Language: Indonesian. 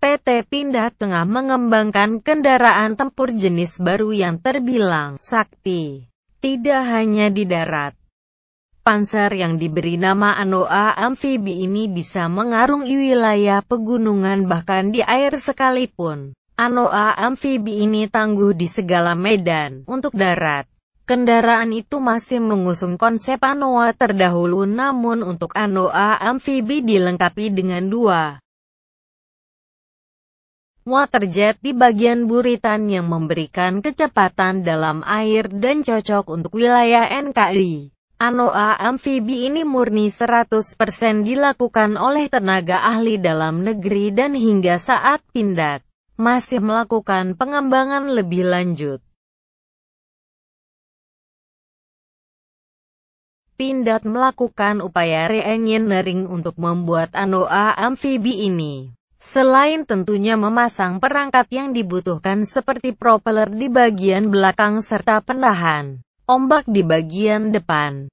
PT Pindad tengah mengembangkan kendaraan tempur jenis baru yang terbilang sakti. Tidak hanya di darat, panser yang diberi nama Anoa amfibi ini bisa mengarungi wilayah pegunungan bahkan di air sekalipun. Anoa amfibi ini tangguh di segala medan. Untuk darat, kendaraan itu masih mengusung konsep Anoa terdahulu namun untuk Anoa amfibi dilengkapi dengan dua waterjet di bagian buritan yang memberikan kecepatan dalam air dan cocok untuk wilayah NKRI. Anoa amfibi ini murni 100% dilakukan oleh tenaga ahli dalam negeri dan hingga saat pindad masih melakukan pengembangan lebih lanjut. Pindad melakukan upaya reengineering untuk membuat Anoa amfibi ini. Selain tentunya memasang perangkat yang dibutuhkan seperti propeller di bagian belakang serta penahan ombak di bagian depan.